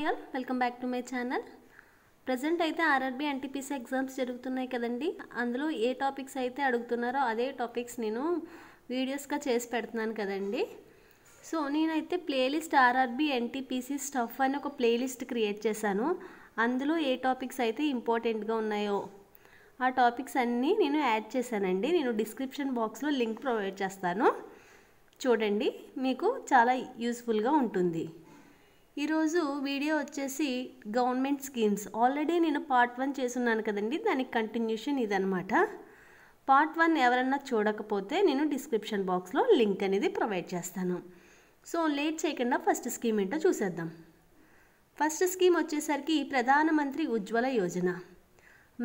hi all welcome back to my channel present అయితే RRB NTPC exams జరుగుతున్నాయి కదండి అందులో ఏ టాపిక్స్ అయితే అడుగుతున్నారో అదే టాపిక్స్ నేను వీడియోస్గా చేసి పెడుతున్నాను కదండి సో నేనైతే ప్లేలిస్ట్ ఆర్ఆర్బి ఎన్టీపీసీ స్టఫ్ అని ఒక ప్లేలిస్ట్ క్రియేట్ చేశాను అందులో ఏ టాపిక్స్ అయితే ఇంపార్టెంట్గా ఉన్నాయో ఆ టాపిక్స్ అన్నీ నేను యాడ్ చేశానండి నేను డిస్క్రిప్షన్ బాక్స్లో లింక్ ప్రొవైడ్ చేస్తాను చూడండి మీకు చాలా యూస్ఫుల్గా ఉంటుంది ఈరోజు వీడియో వచ్చేసి గవర్నమెంట్ స్కీమ్స్ ఆల్రెడీ నేను పార్ట్ వన్ చేస్తున్నాను కదండి దానికి కంటిన్యూషన్ ఇదనమాట పార్ట్ వన్ ఎవరన్నా చూడకపోతే నేను డిస్క్రిప్షన్ బాక్స్లో లింక్ అనేది ప్రొవైడ్ చేస్తాను సో లేట్ చేయకుండా ఫస్ట్ స్కీమ్ ఏంటో చూసేద్దాం ఫస్ట్ స్కీమ్ వచ్చేసరికి ప్రధానమంత్రి ఉజ్వల యోజన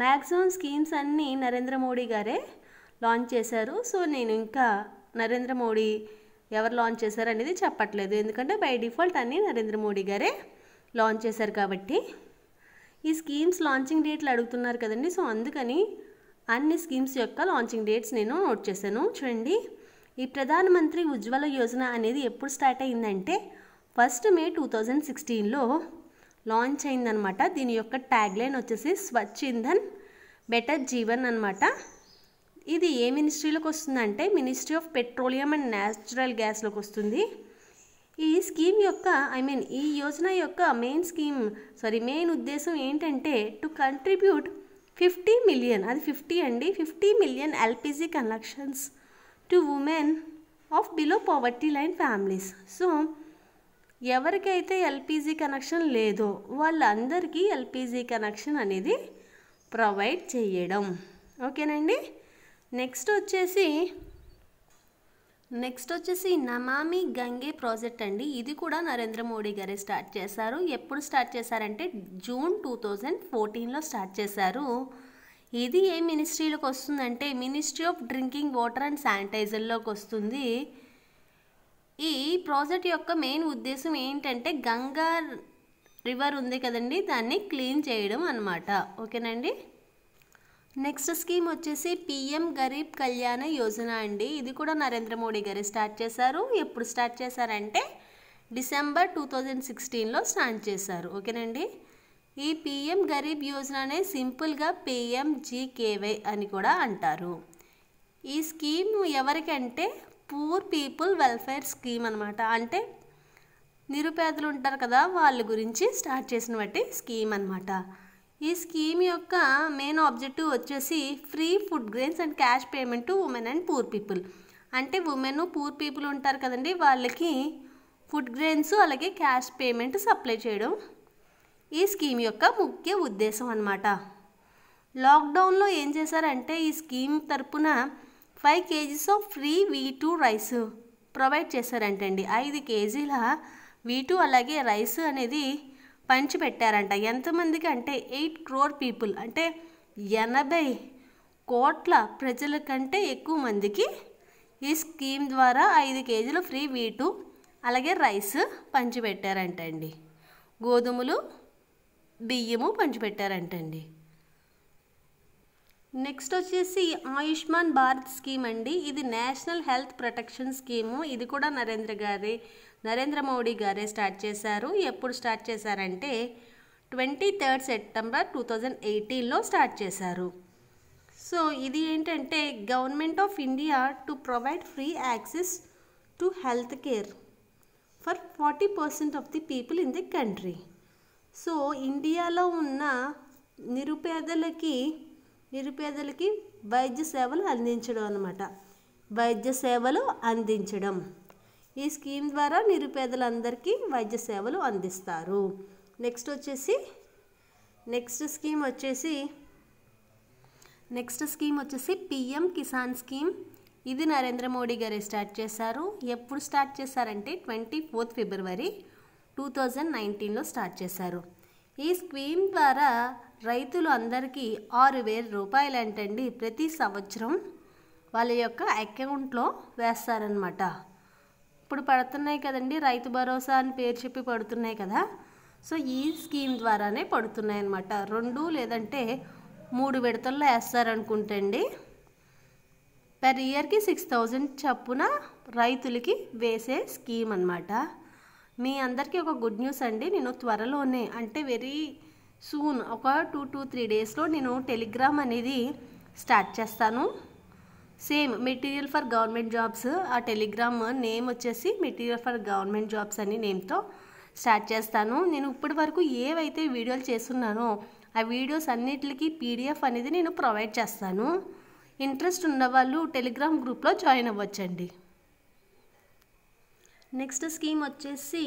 మ్యాక్సిమం స్కీమ్స్ అన్నీ నరేంద్ర మోడీ గారే లాంచ్ చేశారు సో నేను ఇంకా నరేంద్ర మోడీ ఎవరు లాంచ్ చేశారు అనేది చెప్పట్లేదు ఎందుకంటే బై డిఫాల్ట్ అన్నీ నరేంద్ర మోడీ గారే లాంచ్ చేశారు కాబట్టి ఈ స్కీమ్స్ లాంచింగ్ డేట్లు అడుగుతున్నారు కదండి సో అందుకని అన్ని స్కీమ్స్ యొక్క లాంచింగ్ డేట్స్ నేను నోట్ చేశాను చూడండి ఈ ప్రధానమంత్రి ఉజ్వల యోజన అనేది ఎప్పుడు స్టార్ట్ అయిందంటే ఫస్ట్ మే టూ థౌజండ్ సిక్స్టీన్లో లాంచ్ అయిందనమాట దీని యొక్క ట్యాగ్ లైన్ వచ్చేసి స్వచ్ఛ ఇంధన్ బెటర్ జీవన్ అనమాట ఇది ఏ మినిస్ట్రీలోకి వస్తుందంటే ministry of petroleum and natural గ్యాస్లోకి వస్తుంది ఈ స్కీమ్ యొక్క ఐ మీన్ ఈ యోజన యొక్క మెయిన్ స్కీమ్ సారీ మెయిన్ ఉద్దేశం ఏంటంటే టు కంట్రిబ్యూట్ ఫిఫ్టీ మిలియన్ అది ఫిఫ్టీ అండి fifty million LPG connections to women of below poverty line families so ఎవరికైతే ఎల్పిజి కనెక్షన్ లేదో వాళ్ళందరికీ ఎల్పిజి కనెక్షన్ అనేది ప్రొవైడ్ చేయడం ఓకేనండి నెక్స్ట్ వచ్చేసి నెక్స్ట్ వచ్చేసి నమామి గంగే ప్రాజెక్ట్ అండి ఇది కూడా నరేంద్ర మోడీ గారే స్టార్ట్ చేశారు ఎప్పుడు స్టార్ట్ చేశారంటే జూన్ టూ థౌజండ్ ఫోర్టీన్లో స్టార్ట్ చేశారు ఇది ఏ మినిస్ట్రీలోకి వస్తుందంటే ministry of drinking water and శానిటైజర్లోకి వస్తుంది ఈ ప్రాజెక్ట్ యొక్క మెయిన్ ఉద్దేశం ఏంటంటే గంగా రివర్ ఉంది కదండి దాన్ని క్లీన్ చేయడం అనమాట ఓకేనండి నెక్స్ట్ స్కీమ్ వచ్చేసి పిఎం గరీబ్ కళ్యాణ యోజన అండి ఇది కూడా నరేంద్ర మోడీ గారు స్టార్ట్ చేశారు ఎప్పుడు స్టార్ట్ చేశారంటే డిసెంబర్ టూ థౌజండ్ సిక్స్టీన్లో స్టార్ట్ చేశారు ఓకేనండి ఈ పిఎం గరీబ్ యోజననే సింపుల్గా పిఎంజీకేవై అని కూడా అంటారు ఈ స్కీమ్ ఎవరికంటే పూర్ పీపుల్ వెల్ఫేర్ స్కీమ్ అనమాట అంటే నిరుపేదలు ఉంటారు కదా వాళ్ళ గురించి స్టార్ట్ చేసిన బట్టి స్కీమ్ అనమాట ఈ స్కీమ్ యొక్క మెయిన్ ఆబ్జెక్టివ్ వచ్చేసి free food grains and cash payment to women and poor people అంటే ఉమెన్ పూర్ పీపుల్ ఉంటారు కదండి వాళ్ళకి ఫుడ్ గ్రెయిన్స్ అలాగే క్యాష్ పేమెంట్ సప్లై చేయడం ఈ స్కీమ్ యొక్క ముఖ్య ఉద్దేశం అనమాట లాక్డౌన్లో ఏం చేశారంటే ఈ స్కీమ్ తరపున ఫైవ్ కేజీస్ ఆఫ్ ఫ్రీ వీ టూ రైస్ ప్రొవైడ్ చేశారంటండి ఐదు కేజీల వీ టూ అలాగే రైస్ అనేది పంచిపెట్టారంట ఎంతమందికి అంటే ఎయిట్ క్రోర్ పీపుల్ అంటే ఎనభై కోట్ల ప్రజల కంటే ఎక్కువ మందికి ఈ స్కీమ్ ద్వారా ఐదు కేజీలు ఫ్రీ వీటు అలాగే రైస్ పంచిపెట్టారంటండి గోధుమలు బియ్యము పంచిపెట్టారంటండి నెక్స్ట్ వచ్చేసి ఆయుష్మాన్ భారత్ స్కీమ్ అండి ఇది నేషనల్ హెల్త్ ప్రొటెక్షన్ స్కీము ఇది కూడా నరేంద్ర గారి నరేంద్ర మోడీ గారే స్టార్ట్ చేశారు ఎప్పుడు స్టార్ట్ చేశారంటే twenty third September two thousand ఎయిటీన్లో స్టార్ట్ చేశారు సో ఇది ఏంటంటే government of India to provide free access to health care for forty percent of the people in the country so ఇండియాలో ఉన్న నిరుపేదలకి నిరుపేదలకి వైద్య సేవలు అందించడం అనమాట వైద్య సేవలు అందించడం ఈ స్కీమ్ ద్వారా నిరుపేదలందరికీ వైద్య సేవలు అందిస్తారు నెక్స్ట్ వచ్చేసి నెక్స్ట్ స్కీమ్ వచ్చేసి నెక్స్ట్ స్కీమ్ వచ్చేసి పిఎం కిసాన్ స్కీమ్ ఇది నరేంద్ర మోడీ గారే స్టార్ట్ చేశారు ఎప్పుడు స్టార్ట్ చేశారంటే twenty fourth February two thousand నైన్టీన్లో స్టార్ట్ చేశారు ఈ స్కీమ్ ద్వారా రైతులు అందరికీ ఆరు వేల రూపాయలు ఏంటండి ప్రతి సంవత్సరం వాళ్ళ యొక్క అకౌంట్లో వేస్తారనమాట ఇప్పుడు పడుతున్నాయి కదండి రైతు భరోసా అని పేరు చెప్పి పడుతున్నాయి కదా సో ఈ స్కీమ్ ద్వారానే పడుతున్నాయి అన్నమాట రెండు లేదంటే మూడు విడతల్లో వేస్తారనుకుంటండి పర్ ఇయర్కి సిక్స్ థౌజండ్ చప్పున రైతులకి వేసే స్కీమ్ అనమాట మీ అందరికీ ఒక గుడ్ న్యూస్ అండి నేను త్వరలోనే అంటే వెరీ సూన్ ఒక టూ టూ త్రీ డేస్లో నేను టెలిగ్రామ్ అనేది స్టార్ట్ చేస్తాను same material for government jobs ఆ టెలిగ్రామ్ నేమ్ వచ్చేసి మెటీరియల్ ఫర్ గవర్నమెంట్ జాబ్స్ అని నేమ్తో స్టార్ట్ చేస్తాను నేను ఇప్పటి వరకు ఏవైతే వీడియోలు చేస్తున్నానో ఆ వీడియోస్ అన్నిటికీ పీడిఎఫ్ అనేది నేను ప్రొవైడ్ చేస్తాను ఇంట్రెస్ట్ ఉన్నవాళ్ళు టెలిగ్రామ్ గ్రూప్లో జాయిన్ అవ్వచ్చండి నెక్స్ట్ స్కీమ్ వచ్చేసి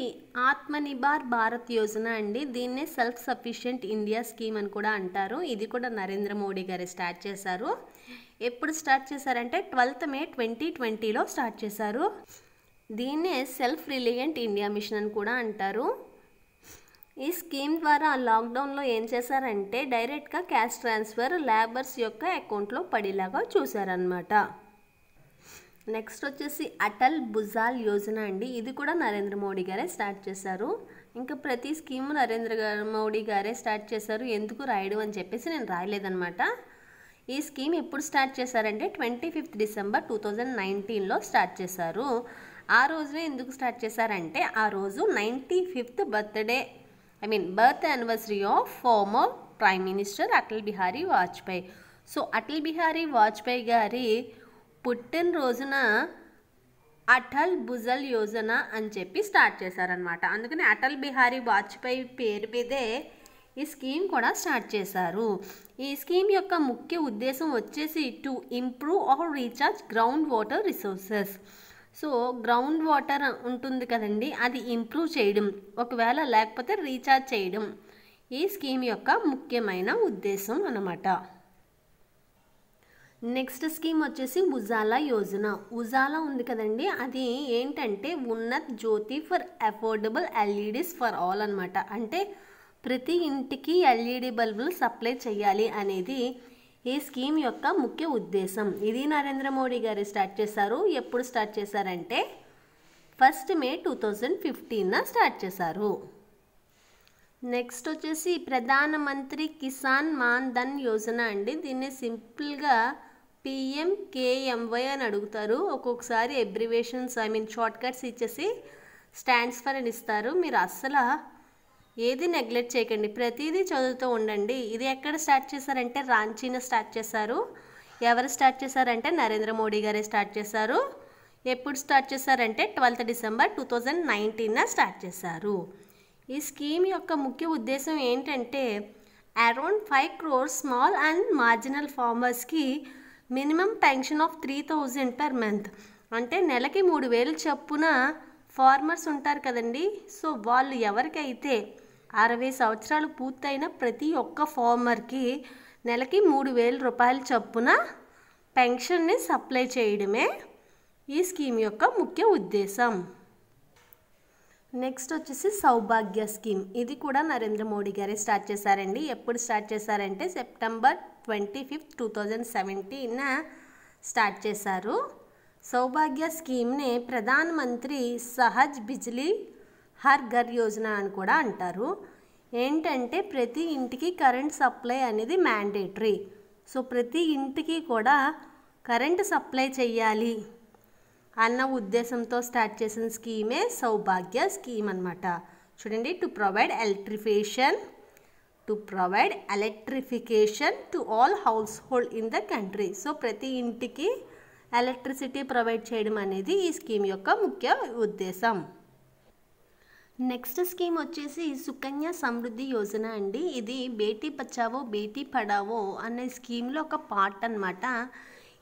ఆత్మనిబార్ భారత్ యోజన అండి దీన్నే సెల్ఫ్ సఫిషియెంట్ ఇండియా స్కీమ్ అని కూడా అంటారు ఇది కూడా నరేంద్ర మోడీ గారు స్టార్ట్ చేశారు ఎప్పుడు స్టార్ట్ చేశారంటే ట్వెల్త్ మే ట్వంటీ ట్వంటీలో స్టార్ట్ చేశారు దీన్నే సెల్ఫ్ రిలియంట్ ఇండియా మిషన్ అని కూడా అంటారు ఈ స్కీమ్ ద్వారా లాక్డౌన్లో ఏం చేశారంటే డైరెక్ట్గా క్యాష్ ట్రాన్స్ఫర్ లేబర్స్ యొక్క అకౌంట్లో పడేలాగా చూశారనమాట నెక్స్ట్ వచ్చేసి అటల్ భుజాల్ యోజన అండి ఇది కూడా నరేంద్ర మోడీ గారే స్టార్ట్ చేశారు ఇంకా ప్రతి స్కీము నరేంద్ర మోడీ గారే స్టార్ట్ చేశారు ఎందుకు రాయడం అని చెప్పేసి నేను రాయలేదనమాట ఈ స్కీమ్ ఎప్పుడు స్టార్ట్ చేశారంటే twenty fifth December two thousand నైన్టీన్లో స్టార్ట్ చేశారు ఆ రోజునే ఎందుకు స్టార్ట్ చేశారంటే ఆ రోజు ninety fifth birthday I mean birth anniversary of former prime minister Atal Bihari Vajpayee so Atal Bihari Vajpayee గారి పుట్టినరోజున అటల్ భుజల్ యోజన అని చెప్పి స్టార్ట్ చేశారనమాట అందుకని అటల్ బిహారీ వాజ్పేయి పేరు మీదే ఈ స్కీమ్ కూడా స్టార్ట్ చేశారు ఈ స్కీమ్ యొక్క ముఖ్య ఉద్దేశం వచ్చేసి to improve our recharge ground water resources so ground water ఉంటుంది కదండి అది ఇంప్రూవ్ చేయడం ఒకవేళ లేకపోతే రీఛార్జ్ చేయడం ఈ స్కీమ్ యొక్క ముఖ్యమైన ఉద్దేశం అన్నమాట నెక్స్ట్ స్కీమ్ వచ్చేసి ఉజాలా యోజన ఉజాలా ఉంది కదండి అది ఏంటంటే Unnat Jyoti for affordable LEDs for all అనమాట అంటే ప్రతి ఇంటికి ఎల్ఈడి బల్బులు సప్లై చేయాలి అనేది ఈ స్కీమ్ యొక్క ముఖ్య ఉద్దేశం ఇది నరేంద్ర మోడీ గారు స్టార్ట్ చేశారు ఎప్పుడు స్టార్ట్ చేశారంటే ఫస్ట్ మే టూ థౌజండ్ ఫిఫ్టీన్న స్టార్ట్ చేశారు నెక్స్ట్ వచ్చేసి ప్రధానమంత్రి కిసాన్ మాన్ ధన్ యోజన అండి దీన్ని సింపుల్గా పిఎంకేఎంవై అని అడుగుతారు ఒక్కొక్కసారి abbreviations I mean shortcuts ఇచ్చేసి స్టాండ్స్ ఫర్ అని ఇస్తారు మీరు అస్సలు ఏది నెగ్లెక్ట్ చేయకండి ప్రతిదీ చదువుతూ ఉండండి ఇది ఎక్కడ స్టార్ట్ చేశారంటే రాంచీన స్టార్ట్ చేశారు ఎవరు స్టార్ట్ చేశారంటే నరేంద్ర మోడీ గారే స్టార్ట్ చేశారు ఎప్పుడు స్టార్ట్ చేశారంటే ట్వెల్త్ డిసెంబర్ టూ థౌజండ్ నైన్టీన్న స్టార్ట్ చేశారు ఈ స్కీమ్ యొక్క ముఖ్య ఉద్దేశం ఏంటంటే around five crores small and marginal ఫార్మర్స్కి minimum pension of three thousand per month అంటే నెలకి మూడు వేలు చొప్పున ఫార్మర్స్ ఉంటారు కదండి సో వాళ్ళు ఎవరికైతే అరవై సంవత్సరాలు పూర్తయిన ప్రతి ఒక్క ఫార్మర్కి నెలకి మూడు వేల రూపాయలు చొప్పున పెన్షన్ని సప్లై చేయడమే ఈ స్కీమ్ యొక్క ముఖ్య ఉద్దేశం నెక్స్ట్ వచ్చేసి సౌభాగ్య స్కీమ్ ఇది కూడా నరేంద్ర మోడీ గారే స్టార్ట్ చేశారండి ఎప్పుడు స్టార్ట్ చేశారంటే September twenty fifth two thousand సెవెంటీన స్టార్ట్ చేశారు సౌభాగ్య స్కీమ్ని ప్రధాన్ మంత్రి సహజ్ బిజ్లీ హర్ ఘర్ యోజన అని కూడా అంటారు ఏంటంటే ప్రతి ఇంటికి కరెంట్ సప్లై అనేది మ్యాండేటరీ సో ప్రతి ఇంటికి కూడా కరెంట్ సప్లై చేయాలి అన్న ఉద్దేశంతో స్టార్ట్ చేసిన స్కీమే సౌభాగ్య స్కీమ్ అనమాట చూడండి to provide electrification to provide electrification to all household in the country so ప్రతి ఇంటికి ఎలక్ట్రిసిటీ ప్రొవైడ్ చేయడం అనేది ఈ స్కీమ్ యొక్క ముఖ్య ఉద్దేశం నెక్స్ట్ స్కీమ్ వచ్చేసి సుకన్య సమృద్ధి యోజన అండి ఇది బేటీ బచావో బేటీ పడావో అనే స్కీమ్లో ఒక పార్ట్ అనమాట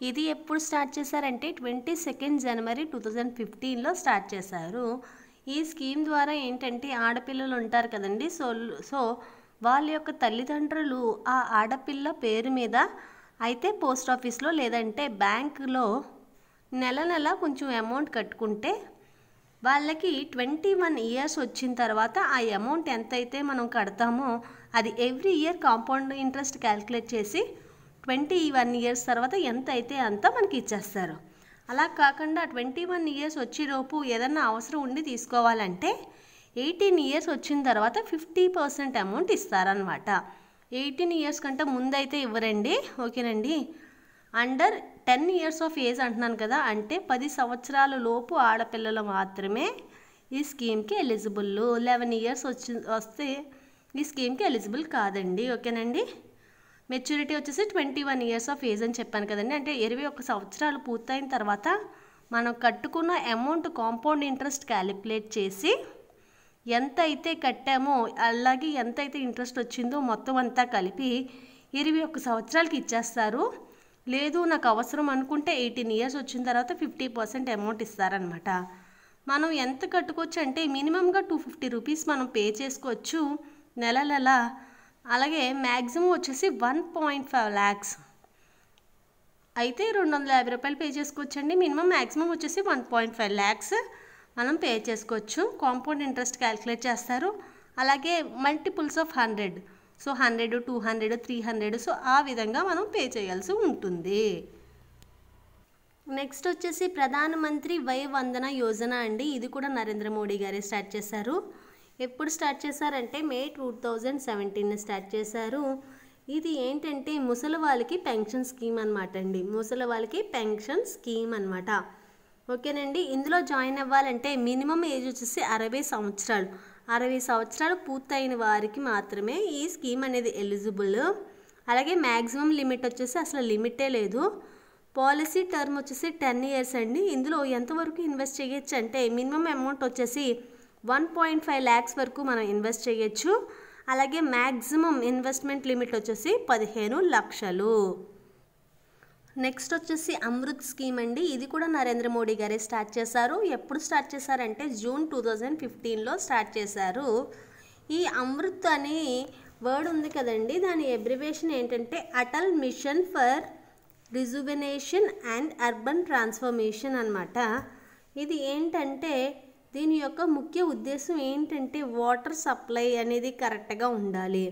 ఇది ఎప్పుడు స్టార్ట్ చేశారంటే twenty second January two thousand ఫిఫ్టీన్లో స్టార్ట్ చేశారు ఈ స్కీమ్ ద్వారా ఏంటంటే ఆడపిల్లలు ఉంటారు కదండి సో సో వాళ్ళ యొక్క తల్లిదండ్రులు ఆ ఆడపిల్ల పేరు మీద అయితే పోస్ట్ ఆఫీస్లో లేదంటే బ్యాంకులో నెల నెల కొంచెం అమౌంట్ కట్టుకుంటే వాళ్ళకి ట్వంటీ వన్ ఇయర్స్ వచ్చిన తర్వాత ఆ అమౌంట్ ఎంతైతే మనం కడతామో అది every year compound interest calculate చేసి ట్వంటీ వన్ ఇయర్స్ తర్వాత ఎంత అయితే అంత మనకి ఇచ్చేస్తారు అలా కాకుండా ట్వంటీ వన్ ఇయర్స్ వచ్చేలోపు ఏదన్నా అవసరం ఉండి తీసుకోవాలంటే ఎయిటీన్ ఇయర్స్ వచ్చిన తర్వాత ఫిఫ్టీ పర్సెంట్ అమౌంట్ ఇస్తారనమాట ఎయిటీన్ ఇయర్స్ కంటే ముందైతే ఇవ్వరండి ఓకేనండి under ten years of age అంటున్నాను కదా అంటే పది సంవత్సరాల లోపు ఆడపిల్లలు మాత్రమే ఈ స్కీమ్కి ఎలిజిబుల్ లెవెన్ ఇయర్స్ వచ్చి వస్తే ఈ స్కీమ్కి ఎలిజిబుల్ కాదండి ఓకేనండి మెచ్యూరిటీ వచ్చేసి twenty one years of age అని చెప్పాను కదండి అంటే ఇరవై ఒక్క సంవత్సరాలు పూర్తయిన తర్వాత మనం కట్టుకున్న అమౌంట్ కాంపౌండ్ ఇంట్రెస్ట్ క్యాలిక్యులేట్ చేసి ఎంత అయితే కట్టామో అలాగే ఎంత అయితే ఇంట్రెస్ట్ వచ్చిందో మొత్తం అంతా కలిపి ఇరవై ఒక్క సంవత్సరాలకి ఇచ్చేస్తారు లేదు నాకు అవసరం అనుకుంటే ఎయిటీన్ ఇయర్స్ వచ్చిన తర్వాత ఫిఫ్టీ పర్సెంట్ అమౌంట్ ఇస్తారనమాట మనం ఎంత కట్టుకోవచ్చు అంటే మినిమంగా టూ ఫిఫ్టీ రూపీస్ మనం పే చేసుకోవచ్చు నెల నెల అలాగే మ్యాక్సిమం వచ్చేసి వన్ పాయింట్ ఫైవ్ ల్యాక్స్ అయితే రెండు వందల యాభై రూపాయలు పే చేసుకోవచ్చండి మినిమం మ్యాక్సిమం వచ్చేసి వన్ పాయింట్ ఫైవ్ ల్యాక్స్ మనం పే చేసుకోవచ్చు కాంపౌండ్ ఇంట్రెస్ట్ క్యాలిక్యులేట్ చేస్తారు అలాగే multiples of hundred so hundred two hundred three hundred so ఆ విధంగా మనం పే చేయాల్సి ఉంటుంది నెక్స్ట్ వచ్చేసి ప్రధానమంత్రి వై వందన యోజన అండి ఇది కూడా నరేంద్ర మోడీ గారే స్టార్ట్ చేశారు ఎప్పుడు స్టార్ట్ చేశారంటే May two thousand seventeen start చేశారు ఇది ఏంటంటే ముసలి వాళ్ళకి పెన్షన్ స్కీమ్ అనమాట అండి ముసలి వాళ్ళకి పెన్షన్ స్కీమ్ అనమాట ఓకేనండి ఇందులో జాయిన్ అవ్వాలంటే మినిమం ఏజ్ వచ్చేసి అరవై సంవత్సరాలు అరవై సంవత్సరాలు పూర్తయిన వారికి మాత్రమే ఈ స్కీమ్ అనేది ఎలిజిబుల్ అలాగే మ్యాక్సిమం లిమిట్ వచ్చేసి అసలు లిమిటే లేదు పాలసీ టర్మ్ వచ్చేసి టెన్ ఇయర్స్ అండి ఇందులో ఎంతవరకు ఇన్వెస్ట్ చేయొచ్చు అంటే మినిమం అమౌంట్ వచ్చేసి వన్ పాయింట్ ఫైవ్ ల్యాక్స్ వరకు మనం ఇన్వెస్ట్ చేయొచ్చు అలాగే మ్యాక్సిమం ఇన్వెస్ట్మెంట్ లిమిట్ వచ్చేసి పదిహేను లక్షలు నెక్స్ట్ వచ్చేసి అమృత్ స్కీమ్ అండి ఇది కూడా నరేంద్ర మోడీ గారే స్టార్ట్ చేశారు ఎప్పుడు స్టార్ట్ చేశారంటే జూన్ టూ థౌజండ్ ఫిఫ్టీన్లో స్టార్ట్ చేశారు ఈ అమృత్ అని వర్డ్ ఉంది కదండి దాని ఎబ్రివేషన్ ఏంటంటే Atal mission for rejuvenation and urban transformation అనమాట ఇది ఏంటంటే దీని యొక్క ముఖ్య ఉద్దేశం ఏంటంటే వాటర్ సప్లై అనేది కరెక్ట్గా ఉండాలి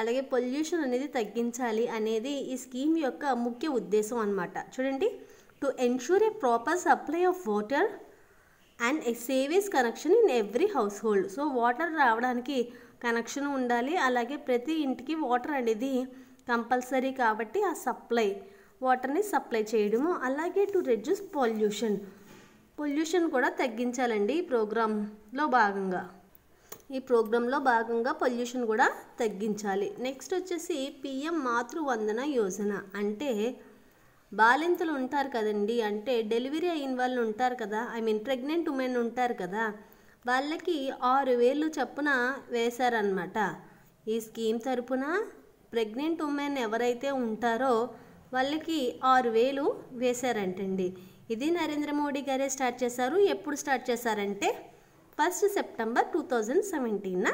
అలాగే పొల్యూషన్ అనేది తగ్గించాలి అనేది ఈ స్కీమ్ యొక్క ముఖ్య ఉద్దేశం అనమాట చూడండి to ensure a proper supply of water and sewage connection in every household so water రావడానికి కనెక్షన్ ఉండాలి అలాగే ప్రతి ఇంటికి వాటర్ అనేది కంపల్సరీ కాబట్టి ఆ సప్లై వాటర్ని సప్లై చేయడము అలాగే టు రెడ్యూస్ పొల్యూషన్ పొల్యూషన్ కూడా తగ్గించాలండి ఈ ప్రోగ్రాంలో భాగంగా ఈ ప్రోగ్రాంలో భాగంగా పొల్యూషన్ కూడా తగ్గించాలి నెక్స్ట్ వచ్చేసి పిఎం మాతృవందన యోజన అంటే బాలింతలు ఉంటారు కదండి అంటే డెలివరీ అయిన వాళ్ళు ఉంటారు కదా ఐ మీన్ ప్రెగ్నెంట్ ఉమెన్ ఉంటారు కదా వాళ్ళకి ఆరు వేలు చప్పున వేశారనమాట ఈ స్కీమ్ తరపున ప్రెగ్నెంట్ ఉమెన్ ఎవరైతే ఉంటారో వాళ్ళకి ఆరు వేలు వేశారంటండి ఇది నరేంద్ర మోడీ గారే స్టార్ట్ చేశారు ఎప్పుడు స్టార్ట్ చేశారంటే ఫస్ట్ సెప్టెంబర్ టూ థౌజండ్ సెవెంటీన్న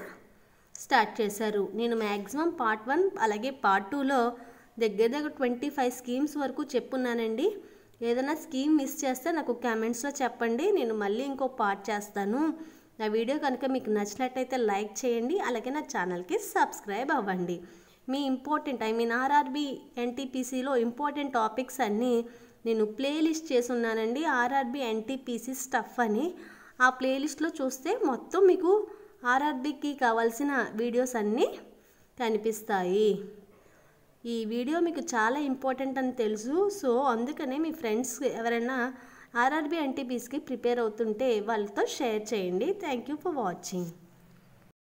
స్టార్ట్ చేశారు నేను మ్యాక్సిమం పార్ట్ వన్ అలాగే పార్ట్ టూలో దగ్గర దగ్గర ట్వంటీ ఫైవ్ స్కీమ్స్ వరకు చెప్పున్నానండి ఏదైనా స్కీమ్ మిస్ చేస్తే నాకు కామెంట్స్లో చెప్పండి నేను మళ్ళీ ఇంకో పార్ట్ చేస్తాను నా వీడియో కనుక మీకు నచ్చినట్టయితే లైక్ చేయండి అలాగే నా ఛానల్కి సబ్స్క్రైబ్ అవ్వండి మీ ఇంపార్టెంట్ ఐ మీన్ ఆర్ఆర్బి ఎన్టీపీసీలో ఇంపార్టెంట్ టాపిక్స్ అన్నీ నేను ప్లేలిస్ట్ చేసి ఉన్నానండి ఆర్ఆర్బి ఎన్టీపీసీ స్టఫ్ అని ఆ ప్లేలిస్ట్లో చూస్తే మొత్తం మీకు ఆర్ఆర్బికి కావాల్సిన వీడియోస్ అన్నీ కనిపిస్తాయి ఈ వీడియో మీకు చాలా ఇంపార్టెంట్ అని తెలుసు సో అందుకనే మీ ఫ్రెండ్స్ ఎవరైనా ఆర్ఆర్బి ఎన్టీపీస్కి ప్రిపేర్ అవుతుంటే వాళ్ళతో షేర్ చేయండి థ్యాంక్ యూ ఫర్ వాచింగ్